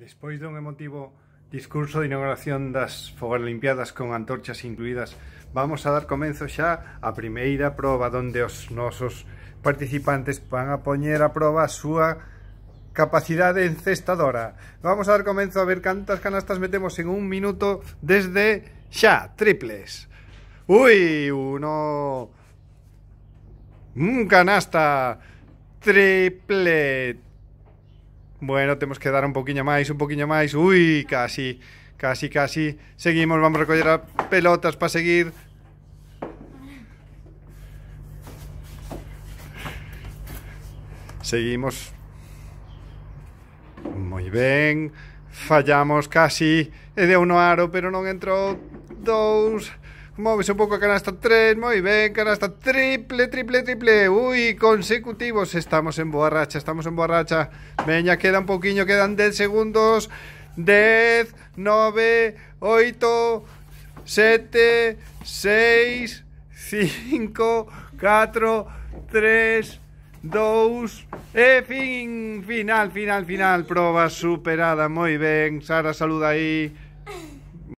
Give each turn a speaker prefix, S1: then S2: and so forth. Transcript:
S1: Despois dun emotivo discurso de inauguración das limpiadas con antorchas incluídas, vamos a dar comenzo xa a primeira proba onde os nosos participantes van a poñer a proba a súa capacidade encestadora. Vamos a dar comenzo a ver cantas canastas metemos en un minuto desde xa, triples. Ui, uno... Un canasta... Triplet. Bueno, tenemos que dar un poquito más, un poquito más. ¡Uy! casi, casi, casi. Seguimos, vamos a recoger pelotas para seguir. Seguimos. Muy bien. Fallamos casi. He de uno aro, pero no entró. dos. Móves un poco canasta 3, muy bien, canasta triple, triple, triple. Uy, consecutivos, estamos en borracha, estamos en borracha. Veña, queda un poquillo, quedan 10 segundos. 10, 9, 8, 7, 6, 5, 4, 3, 2, e fin, final, final, final. Prueba superada, Muy bien. Sara, saluda ahí.